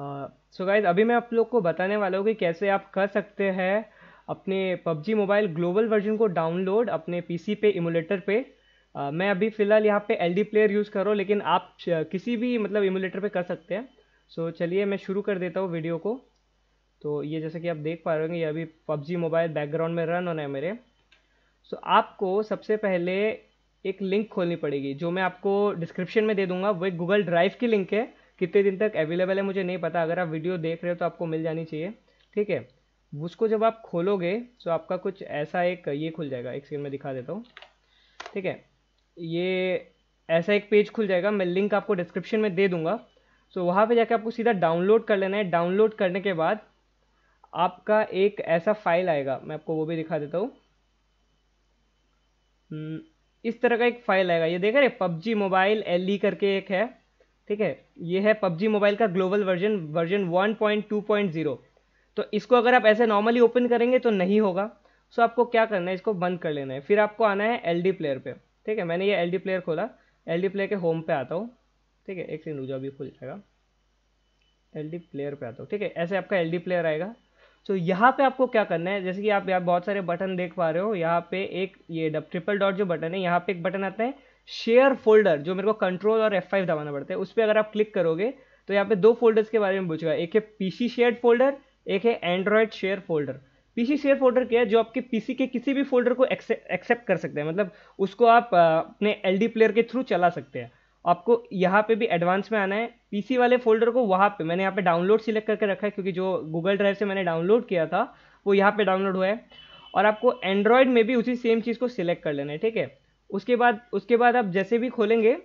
so guys अभी मैं आप लोग को बताने वाला हूँ कि कैसे आप कर सकते हैं अपने पबजी मोबाइल ग्लोबल वर्जन को डाउनलोड अपने PC पे इमुलेटर पे uh, मैं अभी फ़िलहाल यहाँ पे डी प्लेयर यूज़ हूँ लेकिन आप किसी भी मतलब इमुलेटर पे कर सकते हैं सो so, चलिए मैं शुरू कर देता हूँ वीडियो को तो ये जैसे कि आप देख पा रहे होंगे ये अभी पबजी मोबाइल बैकग्राउंड में रन होना है मेरे सो so, आपको सबसे पहले एक लिंक खोलनी पड़ेगी जो मैं आपको डिस्क्रिप्शन में दे दूँगा वो एक गूगल ड्राइव की लिंक है कितने दिन तक अवेलेबल है मुझे नहीं पता अगर आप वीडियो देख रहे हो तो आपको मिल जानी चाहिए ठीक है उसको जब आप खोलोगे तो आपका कुछ ऐसा एक ये खुल जाएगा एक सेकंड में दिखा देता हूँ ठीक है ये ऐसा एक पेज खुल जाएगा मैं लिंक आपको डिस्क्रिप्शन में दे दूँगा सो वहाँ पे जाके आपको सीधा डाउनलोड कर लेना है डाउनलोड करने के बाद आपका एक ऐसा फाइल आएगा मैं आपको वो भी दिखा देता हूँ हम्म, इस तरह का एक फाइल आएगा ये देख रहे पबजी मोबाइल एल e करके एक है ठीक है ये है पबजी मोबाइल का ग्लोबल वर्जन वर्जन 1.2.0 तो इसको अगर आप ऐसे नॉर्मली ओपन करेंगे तो नहीं होगा सो आपको क्या करना है इसको बंद कर लेना है फिर आपको आना है एल प्लेयर पर ठीक है मैंने ये एल प्लेयर खोला एल प्लेयर के होम पे आता हूँ ठीक है एक सीन रुझाव भी खुल जाएगा एल प्लेयर पर आता हूँ ठीक है ऐसे आपका एल प्लेयर आएगा तो यहाँ पे आपको क्या करना है जैसे कि आप यहाँ बहुत सारे बटन देख पा रहे हो यहाँ पे एक ये डब ट्रिपल डॉट जो बटन है यहाँ पे एक बटन आता है शेयर फोल्डर जो मेरे को कंट्रोल और एफ दबाना पड़ता है उस पर अगर आप क्लिक करोगे तो यहाँ पे दो फोल्डर्स के बारे में पूछेगा एक है पीसी शेयर फोल्डर एक है Android share folder PC share folder क्या है जो आपके पीसी के किसी भी फोल्डर को एक्सेप्ट कर सकते हैं मतलब उसको आप अपने एल प्लेयर के थ्रू चला सकते हैं आपको यहाँ पे भी एडवांस में आना है पीसी वाले फोल्डर को वहाँ पे मैंने यहाँ पे डाउनलोड सिलेक्ट करके रखा है क्योंकि जो गूगल ड्राइव से मैंने डाउनलोड किया था वो यहाँ पे डाउनलोड हुआ है और आपको एंड्रॉयड में भी उसी सेम चीज़ को सिलेक्ट कर लेना है ठीक है उसके बाद उसके बाद आप जैसे भी खोलेंगे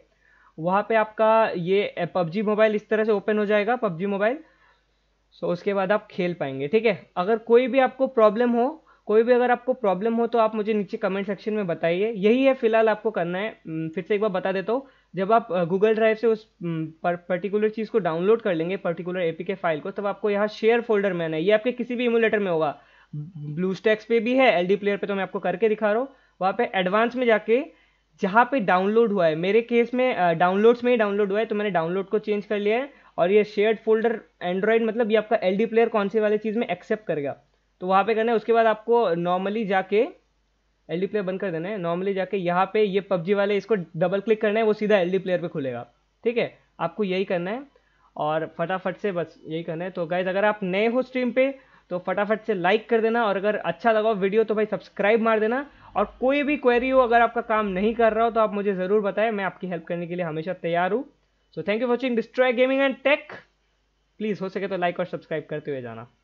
वहाँ पे आपका ये पबजी मोबाइल इस तरह से ओपन हो जाएगा पबजी मोबाइल सो उसके बाद आप खेल पाएंगे ठीक है अगर कोई भी आपको प्रॉब्लम हो कोई भी अगर आपको प्रॉब्लम हो तो आप मुझे नीचे कमेंट सेक्शन में बताइए यही है फिलहाल आपको करना है फिर से एक बार बता देता हूँ जब आप गूगल ड्राइव से उस पर, पर्टिकुलर चीज़ को डाउनलोड कर लेंगे पर्टिकुलर एपी के फाइल को तब आपको यहाँ शेयर फोल्डर में आना है ये आपके किसी भी इमोलेटर में होगा ब्लू स्टैक्स पे भी है एल प्लेयर पे तो मैं आपको करके दिखा रहा हूँ वहाँ पे एडवांस में जाके जहाँ पे डाउनलोड हुआ है मेरे केस में डाउनलोड्स में ही डाउनलोड हुआ है तो मैंने डाउनलोड को चेंज कर लिया है और ये शेयर्ड फोल्डर एंड्रॉयड मतलब ये आपका एल प्लेयर कौन से वाले चीज़ में एक्सेप्ट करेगा तो वहाँ पर करना है उसके बाद आपको नॉर्मली जाके एल प्लेयर बंद कर देना है नॉर्मली जाके यहाँ पे ये पबजी वाले इसको डबल क्लिक करना है वो सीधा एल प्लेयर पर खुलेगा ठीक है आपको यही करना है और फटाफट से बस यही करना है तो गाइज अगर आप नए हो स्ट्रीम पे तो फटाफट से लाइक कर देना और अगर अच्छा लगा वीडियो तो भाई सब्सक्राइब मार देना और कोई भी क्वेरी हो अगर आपका काम नहीं कर रहा हो तो आप मुझे ज़रूर बताएं मैं आपकी हेल्प करने के लिए हमेशा तैयार हूँ so thank you watching destroy gaming and tech please हो सके तो लाइक और सब्सक्राइब करते हुए जाना